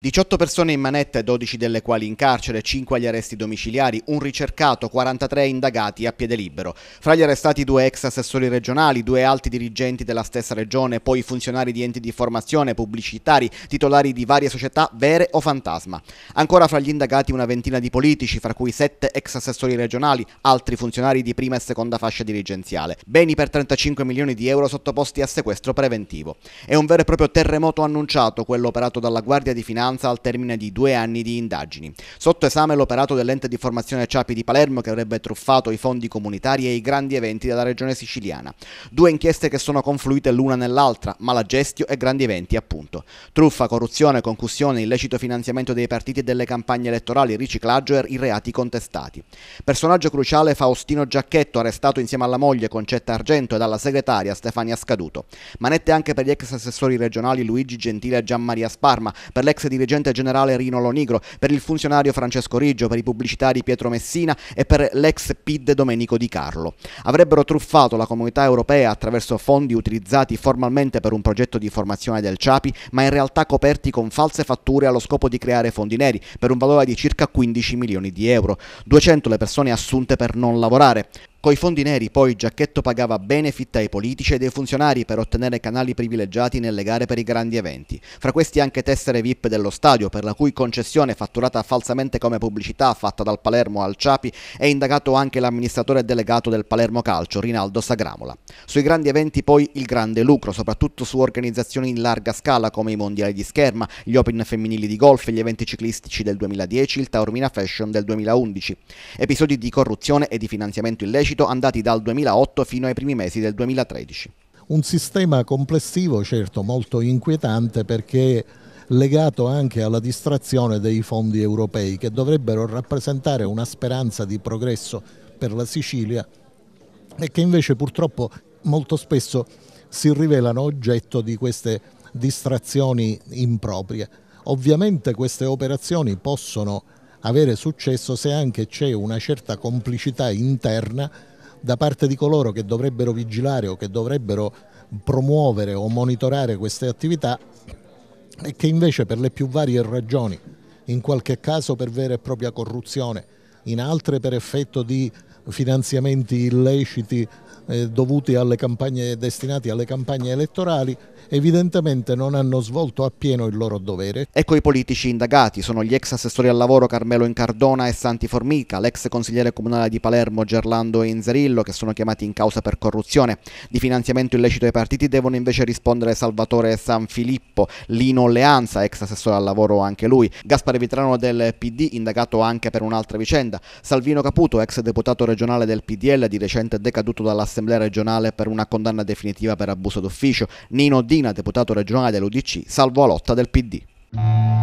18 persone in manette, 12 delle quali in carcere, 5 agli arresti domiciliari, un ricercato, 43 indagati a piede libero. Fra gli arrestati due ex assessori regionali, due alti dirigenti della stessa regione, poi funzionari di enti di formazione, pubblicitari, titolari di varie società vere o fantasma. Ancora fra gli indagati una ventina di politici, fra cui 7 ex assessori regionali, altri funzionari di prima e seconda fascia dirigenziale. Beni per 35 milioni di euro sottoposti a sequestro preventivo. È un vero e proprio terremoto annunciato, quello operato dalla Guardia di Finanza cittadinanza al termine di due anni di indagini. Sotto esame l'operato dell'ente di formazione Ciapi di Palermo che avrebbe truffato i fondi comunitari e i grandi eventi della regione siciliana. Due inchieste che sono confluite l'una nell'altra, malagestio e grandi eventi appunto. Truffa, corruzione, concussione, illecito finanziamento dei partiti e delle campagne elettorali, riciclaggio e i reati contestati. Personaggio cruciale Faustino Giacchetto, arrestato insieme alla moglie Concetta Argento e dalla segretaria Stefania Scaduto. Manette anche per gli ex assessori regionali Luigi Gentile e Gianmaria Sparma, per l'ex di dirigente generale Rino Lonigro, per il funzionario Francesco Riggio, per i pubblicitari Pietro Messina e per l'ex PID Domenico Di Carlo. Avrebbero truffato la comunità europea attraverso fondi utilizzati formalmente per un progetto di formazione del CIAPI, ma in realtà coperti con false fatture allo scopo di creare fondi neri per un valore di circa 15 milioni di euro. 200 le persone assunte per non lavorare. Coi fondi neri poi Giacchetto pagava benefit ai politici e ai funzionari per ottenere canali privilegiati nelle gare per i grandi eventi, fra questi anche tessere VIP dello stadio per la cui concessione fatturata falsamente come pubblicità fatta dal Palermo al Ciapi è indagato anche l'amministratore delegato del Palermo Calcio Rinaldo Sagramola. Sui grandi eventi poi il grande lucro, soprattutto su organizzazioni in larga scala come i mondiali di scherma, gli open femminili di golf, gli eventi ciclistici del 2010, il Taormina Fashion del 2011. Episodi di corruzione e di finanziamento illecito illecito andati dal 2008 fino ai primi mesi del 2013. Un sistema complessivo certo molto inquietante perché legato anche alla distrazione dei fondi europei che dovrebbero rappresentare una speranza di progresso per la Sicilia e che invece purtroppo molto spesso si rivelano oggetto di queste distrazioni improprie. Ovviamente queste operazioni possono avere successo se anche c'è una certa complicità interna da parte di coloro che dovrebbero vigilare o che dovrebbero promuovere o monitorare queste attività e che invece per le più varie ragioni, in qualche caso per vera e propria corruzione, in altre per effetto di finanziamenti illeciti eh, dovuti alle campagne, destinati alle campagne elettorali, evidentemente non hanno svolto appieno il loro dovere. Ecco i politici indagati, sono gli ex assessori al lavoro Carmelo Incardona e Santi Formica, l'ex consigliere comunale di Palermo Gerlando Inzerillo che sono chiamati in causa per corruzione. Di finanziamento illecito ai partiti devono invece rispondere Salvatore Sanfilippo, Lino Leanza, ex assessore al lavoro anche lui, Gaspare Vitrano del PD indagato anche per un'altra vicenda, Salvino Caputo, ex deputato regionale del PDL di recente decaduto dall'assemblea all'Assemblea regionale per una condanna definitiva per abuso d'ufficio, Nino Dina, deputato regionale dell'UDC, salvo a lotta del PD.